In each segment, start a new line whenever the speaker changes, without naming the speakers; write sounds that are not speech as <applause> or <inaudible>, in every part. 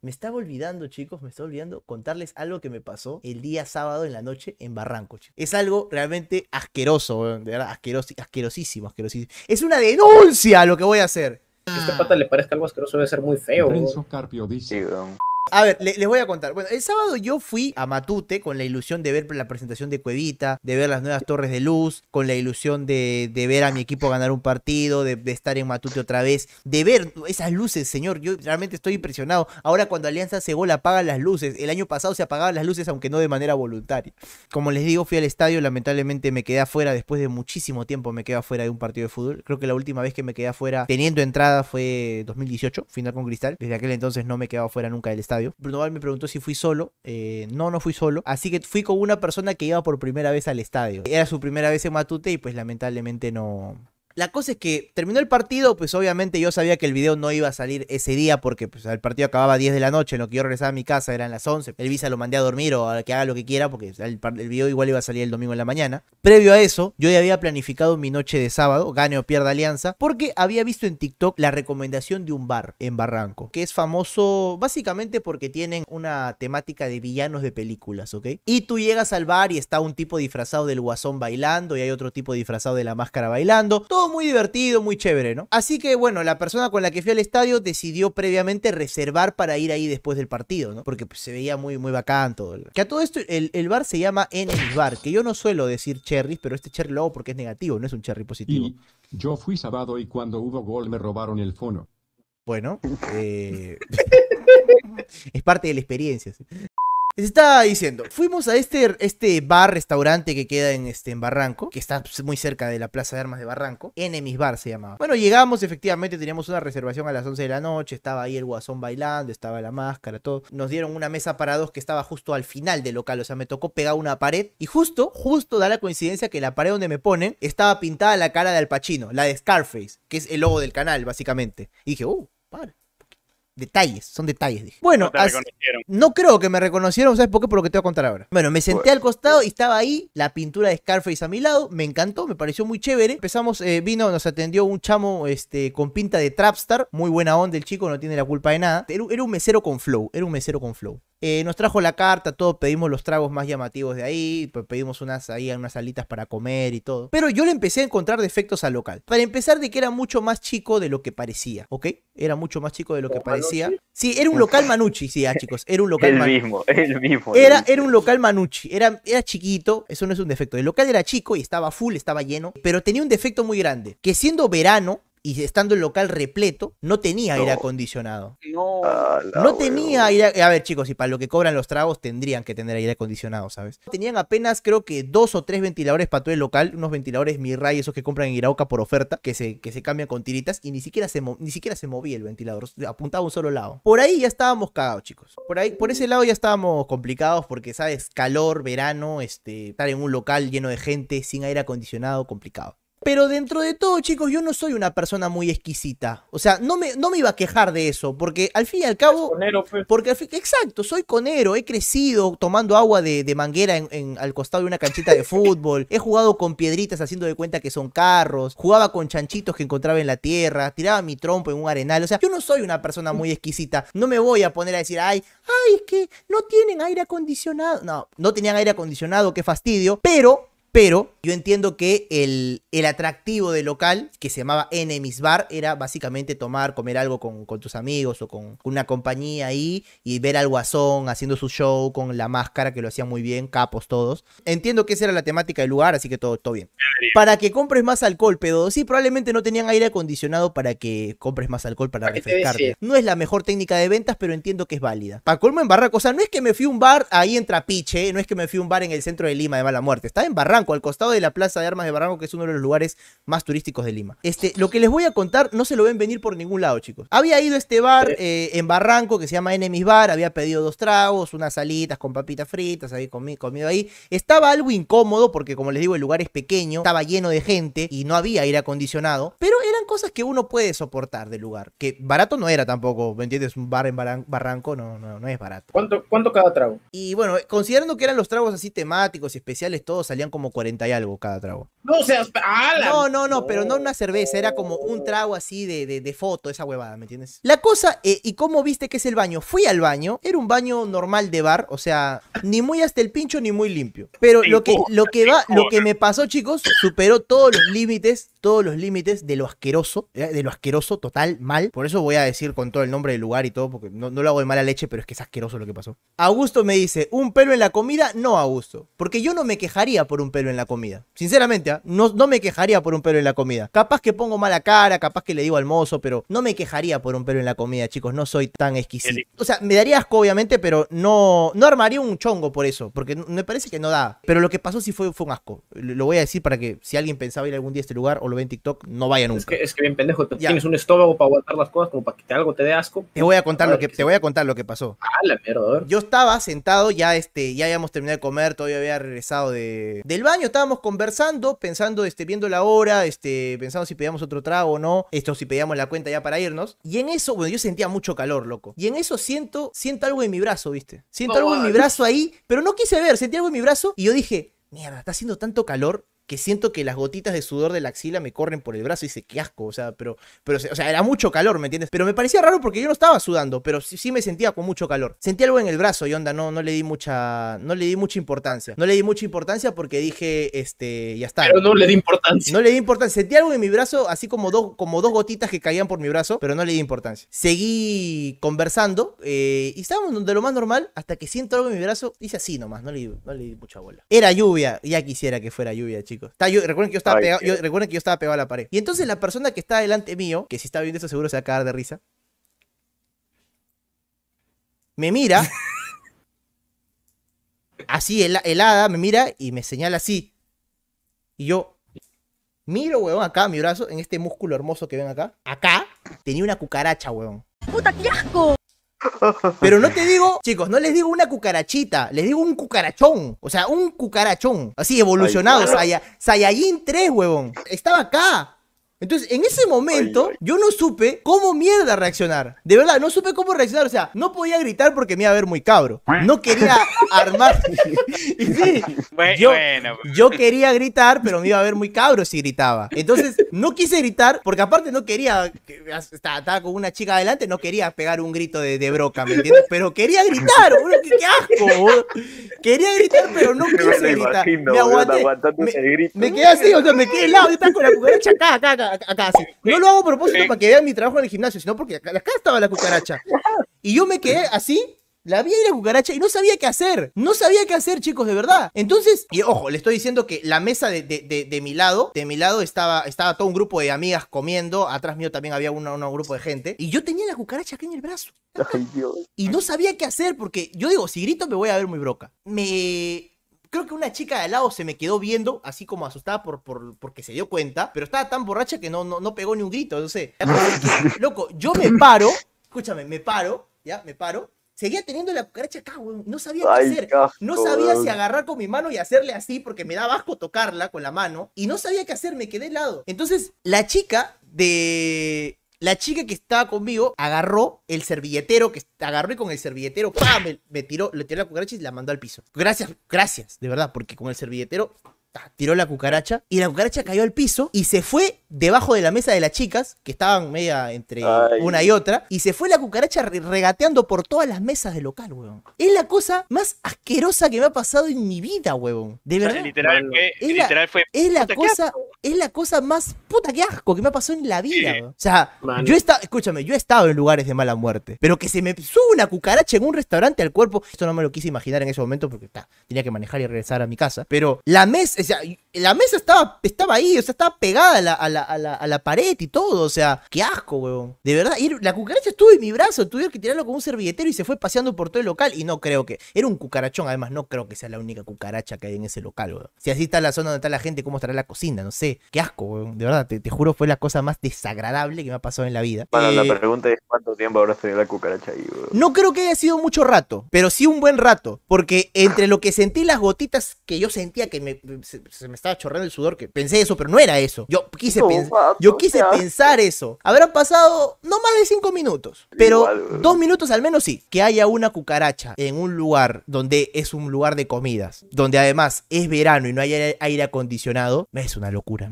Me estaba olvidando, chicos, me estaba olvidando contarles algo que me pasó el día sábado en la noche en Barranco, chicos. Es algo realmente asqueroso, de verdad, asqueroso, asquerosísimo, asquerosísimo. Es una denuncia lo que voy a hacer. ¿Esta esta pata le parezca algo asqueroso debe ser muy feo. Renzo Carpio dice. Sí, a ver, les voy a contar. Bueno, el sábado yo fui a Matute con la ilusión de ver la presentación de Cuevita, de ver las nuevas torres de luz, con la ilusión de, ver a mi equipo ganar un partido, de, estar en Matute otra vez, de ver esas luces, señor. Yo realmente estoy impresionado. Ahora cuando Alianza Cebola gol apaga las luces. El año pasado se apagaban las luces, aunque no de manera voluntaria. Como les digo, fui al estadio, lamentablemente me quedé afuera después de muchísimo tiempo me quedé afuera de un partido de fútbol. Creo que la última vez que me quedé afuera teniendo entrada fue 2018, final con Cristal. Desde aquel entonces no me quedaba afuera nunca del estadio Bruno Val me preguntó si fui solo. Eh, no, no fui solo. Así que fui con una persona que iba por primera vez al estadio. Era su primera vez en Matute y pues lamentablemente no, la cosa es que terminó el partido, pues obviamente yo sabía que el video no iba a salir ese día porque pues, el partido acababa a 10 de la noche, en lo que yo regresaba a mi casa eran las 11. El visa lo mandé a dormir o a que haga lo que quiera porque el, video igual iba a salir el domingo en la mañana. Previo a eso, yo ya había planificado mi noche de sábado, gane o pierda alianza, porque había visto en TikTok la recomendación de un bar en Barranco, que es famoso básicamente porque tienen una temática de villanos de películas, ¿ok? Y tú llegas al bar y está un tipo disfrazado del guasón bailando y hay otro tipo disfrazado de la máscara bailando muy divertido, muy chévere, ¿no? Así que bueno, la persona con la que fui al estadio decidió previamente reservar para ir ahí después del partido, ¿no? Porque pues, se veía muy, muy bacán todo. Que a todo esto, el, el bar se llama el Bar, que yo no suelo decir cherries, pero este cherry lo hago porque es negativo, no es un cherry positivo. yo fui sábado y cuando hubo gol me robaron el fono. Bueno, eh, <laughs> es parte de la experiencia. ¿sí? Les estaba diciendo, fuimos a este, este bar, restaurante que queda en, este, en Barranco, que está pues, muy cerca de la Plaza de Armas de Barranco. Enemies Bar se llamaba. Bueno, llegamos, efectivamente, teníamos una reservación a las 11 de la noche, estaba ahí el guasón bailando, estaba la máscara, todo. Nos dieron una mesa para dos que estaba justo al final del local, o sea, me tocó pegar una pared. Y justo, justo da la coincidencia que la pared donde me ponen estaba pintada la cara de Al Pacino, la de Scarface, que es el logo del canal, básicamente. Y dije, uh, par. Detalles, son detalles, dije. Bueno, no, creo que me reconocieron, ¿sabes por qué? Por lo que te voy a contar ahora. Bueno, me senté al costado y estaba ahí la pintura de Scarface a mi lado, me encantó, me pareció muy chévere. Empezamos, eh, vino, nos atendió un chamo este, con pinta de Trapstar, muy buena onda el chico, no tiene la culpa de nada. era un mesero con flow, era un mesero con flow. Eh, nos trajo la carta, todos pedimos los tragos más llamativos de ahí, pues pedimos unas ahí, unas alitas para comer y todo. Pero yo le empecé a encontrar defectos al local. Para empezar, de que era mucho más chico de lo que parecía, ¿ok? Era mucho más chico de lo que parecía. Sí, era un local manuchi, sí, ah, chicos, era un local el el mismo. Era, era un local manuchi, era, era chiquito, eso no es un defecto. El local era chico y estaba full, estaba lleno, pero tenía un defecto muy grande, que siendo verano, y estando el local repleto, no tenía aire acondicionado. No, ah, tenía aire. A ver, chicos, y para lo que cobran los tragos tendrían que tener aire acondicionado, ¿sabes? Tenían apenas, creo que dos o tres ventiladores para todo el local, unos ventiladores Mirai, esos que compran en Irauca por oferta, que se, que se cambian con tiritas, y ni siquiera, se ni siquiera se movía el ventilador, apuntaba a un solo lado. Por ahí ya estábamos cagados, chicos. Por ahí, por ese lado ya estábamos complicados, porque, ¿sabes? Calor, verano, este, estar en un local lleno de gente, sin aire acondicionado, complicado. Pero dentro de todo, chicos, yo no soy una persona muy exquisita. O sea, no me, no me iba a quejar de eso, porque al fin y al cabo... Conero, pues. Porque exacto, soy conero, he crecido tomando agua de, manguera al costado de una canchita de fútbol, <laughs> he jugado con piedritas haciendo de cuenta que son carros, jugaba con chanchitos que encontraba en la tierra, tiraba mi trompo en un arenal. O sea, yo no soy una persona muy exquisita. No me voy a poner a decir, ay, ay, es que no tienen aire acondicionado. No, no tenían aire acondicionado, qué fastidio. Pero pero yo entiendo que el, atractivo del local, que se llamaba Enemies Bar, era básicamente tomar, comer algo con, tus amigos o con, una compañía ahí y ver al guasón haciendo su show con la máscara que lo hacía muy bien, capos todos. Entiendo que esa era la temática del lugar, así que todo, todo bien. Para que compres más alcohol, pedo. Sí, probablemente no tenían aire acondicionado para que compres más alcohol para refrescarte. No es la mejor técnica de ventas, pero entiendo que es válida. Para colmo en Barranco, o sea, no es que me fui a un bar ahí en Trapiche, no es que me fui a un bar en el centro de Lima de mala muerte, está en Barranco al costado de la Plaza de Armas de Barranco, que es uno de los lugares más turísticos de Lima. Este, lo que les voy a contar no se lo ven venir por ningún lado, chicos. Había ido a este bar eh, en Barranco que se llama Enemies Bar, había pedido dos tragos, unas salitas con papitas fritas, había comido, ahí. Estaba algo incómodo porque, como les digo, el lugar es pequeño, estaba lleno de gente y no había aire acondicionado, pero eran cosas que uno puede soportar del lugar, que barato no era tampoco, ¿me entiendes? Un bar en Barranco no, no, es barato. ¿Cuánto, ¿Cuánto cada trago? Y bueno, considerando que eran los tragos así temáticos y especiales, todos salían como 40 y algo cada trago. No No, no, no, pero no una cerveza, era como un trago así de, foto, esa huevada, ¿me entiendes? La cosa, eh, ¿y cómo viste que es el baño? Fui al baño, era un baño normal de bar, o sea, ni muy hasta el pincho ni muy limpio. Pero lo que, lo que va, lo que me pasó, chicos, superó todos los límites todos los límites de lo asqueroso, eh, de lo asqueroso total, mal. Por eso voy a decir con todo el nombre del lugar y todo, porque no, lo hago de mala leche, pero es que es asqueroso lo que pasó. Augusto me dice, un pelo en la comida, no Augusto. Porque yo no me quejaría por un pelo en la comida. Sinceramente, ¿ah? no, me quejaría por un pelo en la comida. Capaz que pongo mala cara, capaz que le digo al mozo, pero no me quejaría por un pelo en la comida, chicos. No soy tan exquisito. O sea, me daría asco, obviamente, pero no, no armaría un chongo por eso, porque me parece que no da. Pero lo que pasó sí fue, fue un asco. Lo voy a decir para que si alguien pensaba ir algún día a este lugar, lo ve en TikTok, no vaya nunca. Es que, es bien pendejo, tienes un estómago para aguantar las cosas, como para que te algo te dé asco. Te voy a contar lo que, te voy a contar lo que pasó. Ah, la Yo estaba sentado, ya este, ya habíamos terminado de comer, todavía había regresado de, del baño, estábamos conversando, pensando, este, viendo la hora, este, pensando si pedíamos otro trago o no, esto, si pedíamos la cuenta ya para irnos. Y en eso, bueno, yo sentía mucho calor, loco. Y en eso siento, siento algo en mi brazo, ¿viste? Siento algo en mi brazo ahí, pero no quise ver, sentí algo en mi brazo y yo dije, mierda, está haciendo tanto calor que siento que las gotitas de sudor de la axila me corren por el brazo y dice, qué asco, o sea, pero, pero, o sea, era mucho calor, ¿me entiendes? Pero me parecía raro porque yo no estaba sudando, pero sí, me sentía con mucho calor. Sentí algo en el brazo y onda, no, no le di mucha, no le di mucha importancia. No le di mucha importancia porque dije, este, ya está. Pero no le di importancia. No le di importancia. Sentí algo en mi brazo, así como dos, como dos gotitas que caían por mi brazo, pero no le di importancia. Seguí conversando eh, y estábamos de lo más normal hasta que siento algo en mi brazo. dice así nomás, no le, no le di mucha bola. Era lluvia, ya quisiera que fuera lluvia, chicos recuerden, que yo estaba pegado, a la pared. Y entonces la persona que está delante mío, que si está viendo eso seguro se va a cagar de risa, me mira. <laughs> así, helada, me mira y me señala así. Y yo, Miro, huevón, acá mi brazo, en este músculo hermoso que ven acá. Acá tenía una cucaracha, huevón. ¡Puta, qué asco! Pero no te digo, chicos, no les digo una cucarachita, les digo un cucarachón. O sea, un cucarachón. Así evolucionado, Sayayin 3, huevón. Estaba acá. Entonces, en ese momento, yo no supe cómo mierda reaccionar. De verdad, no supe cómo reaccionar. O sea, no podía gritar porque me iba a ver muy cabro. No quería <laughs> armar. <laughs> bueno, yo, quería gritar, pero me iba a ver muy cabro si gritaba. Entonces, no quise gritar porque, aparte, no quería. Estaba, con una chica adelante, no quería pegar un grito de, broca, ¿me entiendes? Pero quería gritar, bro, qué, asco. Bro. Quería gritar, pero no quise gritar. me aguanté. Me, quedé así, o sea, me quedé lado, Yo estaba con la cucaracha acá, acá, acá acá No lo hago a propósito para que vean mi trabajo en el gimnasio, sino porque acá, estaba la cucaracha. Y yo me quedé así, la vi la cucaracha y no sabía qué hacer. No sabía qué hacer, chicos, de verdad. Entonces, y ojo, le estoy diciendo que la mesa de, mi lado, de mi lado estaba, estaba todo un grupo de amigas comiendo. Atrás mío también había un, grupo de gente. Y yo tenía la cucaracha acá en el brazo. Y no sabía qué hacer porque yo digo, si grito me voy a ver muy broca. Me Creo que una chica de al lado se me quedó viendo, así como asustada por, por, porque se dio cuenta, pero estaba tan borracha que no, no, pegó ni un grito, no sé. <laughs> Loco, yo me paro, escúchame, me paro, ya, me paro, seguía teniendo la cucaracha acá, weón. No sabía qué hacer. no sabía si agarrar con mi mano y hacerle así, porque me daba asco tocarla con la mano. Y no sabía qué hacer, me quedé lado. Entonces, la chica de la chica que estaba conmigo agarró el servilletero, que agarró y con el servilletero, Me, tiró, le tiró la cucaracha y la mandó al piso. Gracias, gracias, de verdad, porque con el servilletero tiró la cucaracha y la cucaracha cayó al piso y se fue debajo de la mesa de las chicas que estaban media entre una y otra y se fue la cucaracha regateando por todas las mesas del local, weón. Es la cosa más asquerosa que me ha pasado en mi vida, huevón De verdad. literal, literal fue, es la cosa, es la cosa más puta que asco que me ha pasado en la vida. O sea, yo he estado, escúchame, yo he estado en lugares de mala muerte, pero que se me suba una cucaracha en un restaurante al cuerpo, esto no me lo quise imaginar en ese momento porque ta, tenía que manejar y regresar a mi casa, pero la mesa, o sea, la mesa estaba, estaba ahí, o sea, estaba pegada a la, pared y todo, o sea, qué asco, weón. De verdad, la cucaracha estuvo en mi brazo, tuve que tirarlo con un servilletero y se fue paseando por todo el local y no creo que, era un cucarachón, además no creo que sea la única cucaracha que hay en ese local, weón. Si así está la zona donde está la gente, ¿cómo estará la cocina? No sé, qué asco, weón. De verdad, te, juro, fue la cosa más desagradable que me ha pasado en la vida. Bueno, la pregunta es cuánto tiempo habrá tenido la cucaracha ahí, weón. No creo que haya sido mucho rato, pero sí un buen rato, porque entre lo que sentí las gotitas que yo sentía que se, me estaba chorreando el sudor, que pensé eso, pero no era eso. Yo quise, yo quise pensar eso. Habrán pasado no más de cinco minutos, pero dos minutos al menos sí. Que haya una cucaracha en un lugar donde es un lugar de comidas, donde además es verano y no hay aire acondicionado, es una locura.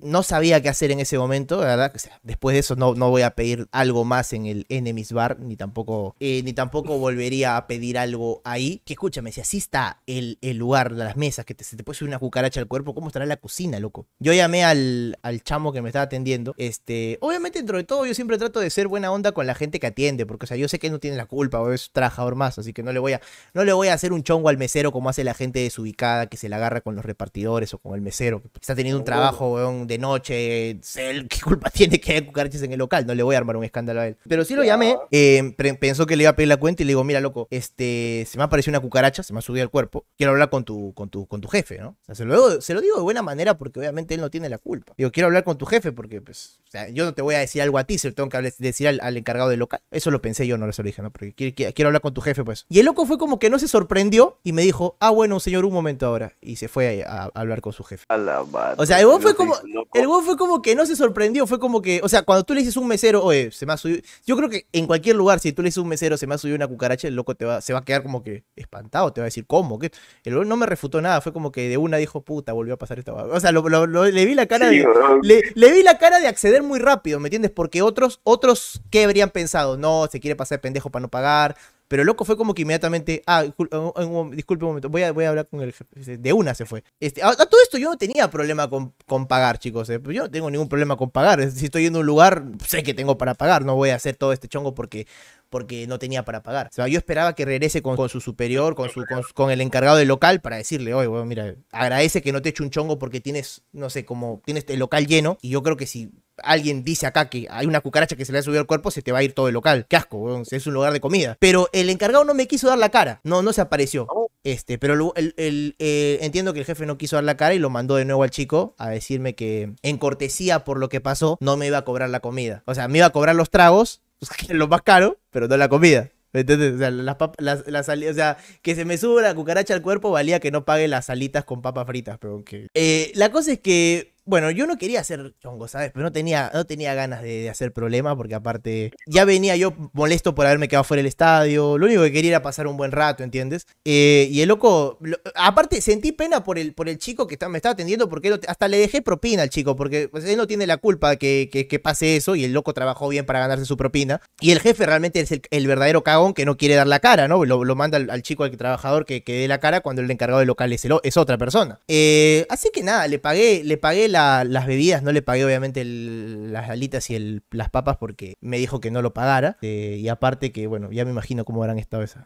No sabía qué hacer en ese momento, verdad. después de eso no, no voy a pedir algo más en el Enemies Bar, ni tampoco, eh, ni tampoco volvería a pedir algo ahí. Que escúchame, si así está el, el lugar, las mesas, que se te puede una cucaracha al cuerpo, ¿cómo estará la cocina, loco? Yo llamé al, al chamo que me estaba atendiendo. Este, obviamente, dentro de todo, yo siempre trato de ser buena onda con la gente que atiende, porque, o sea, yo sé que no tiene la culpa, o es trabajador más, así que no le voy a, no le voy a hacer un chongo al mesero como hace la gente desubicada que se la agarra con los repartidores o con el mesero. Que está teniendo un trabajo, de noche. ¿Qué culpa <laughs> tiene que haya cucarachas en el local? No le voy a armar un escándalo a él. Pero sí lo llamé, eh, pensó que le iba a pedir la cuenta y le digo, mira, loco, este, se me ha aparecido una cucaracha, se me ha subido al cuerpo, quiero hablar con tu, con tu, con tu jefe, ¿no? O sea, luego se lo digo de buena manera porque obviamente él no tiene la culpa. Digo, quiero hablar con tu jefe porque, pues, o sea, yo no te voy a decir algo a ti, se lo tengo que decir al, encargado del local. Eso lo pensé yo, no se lo dije, ¿no? Porque quiero, hablar con tu jefe, pues. Y el loco fue como que no se sorprendió y me dijo, ah, bueno, señor, un momento ahora. Y se fue a, hablar con su jefe. o sea, el vos fue como, el fue como que no se sorprendió, fue como que, o sea, cuando tú le dices un mesero, oye, se me ha subido, yo creo que en cualquier lugar, si tú le dices un mesero, se me ha subido una cucaracha, el loco te va, se va a quedar como que espantado, te va a decir, ¿cómo? ¿Qué? El no me refutó nada, fue como que de una dijo, puta, volvió a pasar esta O sea, le vi la cara de, le, vi la cara de acceder muy rápido, ¿me entiendes? Porque otros, otros, ¿qué habrían pensado? No, se quiere pasar pendejo para no pagar, pero loco fue como que inmediatamente, ah, disculpe un momento, voy a, voy a hablar con el De una se fue. Este, a, todo esto yo no tenía problema con, con pagar, chicos. Eh, pues yo no tengo ningún problema con pagar. Si estoy en a un lugar, sé que tengo para pagar. No voy a hacer todo este chongo porque porque no tenía para pagar. O sea, yo esperaba que regrese con, su superior, con, su, con, el encargado del local para decirle, oye, mira, agradece que no te eche un chongo porque tienes, no sé, como tienes el local lleno. Y yo creo que si alguien dice acá que hay una cucaracha que se le ha subido al cuerpo, se te va a ir todo el local. Qué asco, es un lugar de comida. Pero el encargado no me quiso dar la cara. No, no se apareció. Oh. Este, pero el, eh, entiendo que el jefe no quiso dar la cara y lo mandó de nuevo al chico a decirme que en cortesía por lo que pasó no me iba a cobrar la comida. O sea, me iba a cobrar los tragos, <laughs> Los más caro, pero no la comida. ¿Me O sea, las, las, o sea, que se me suba la cucaracha al cuerpo valía que no pague las salitas con papas fritas, pero eh, la cosa es que bueno, yo no quería hacer chongo, ¿sabes? Pero no tenía, no tenía ganas de, hacer problema porque aparte ya venía yo molesto por haberme quedado fuera del estadio. Lo único que quería era pasar un buen rato, ¿entiendes? Eh, y el loco, aparte sentí pena por el, por el chico que me estaba atendiendo porque hasta le dejé propina al chico porque pues, él no tiene la culpa que, que, pase eso y el loco trabajó bien para ganarse su propina. Y el jefe realmente es el, verdadero cagón que no quiere dar la cara, ¿no? Lo, manda al, chico, al trabajador que, dé la cara cuando el encargado del local es, es otra persona. Eh, así que nada, le pagué, le pagué la las bebidas, no le pagué obviamente las alitas y las papas porque me dijo que no lo pagara. Eh, y aparte que, bueno, ya me imagino cómo habrán estado esas.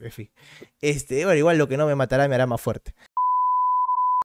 En fin. Este, bueno, igual lo que no me matará me hará más fuerte.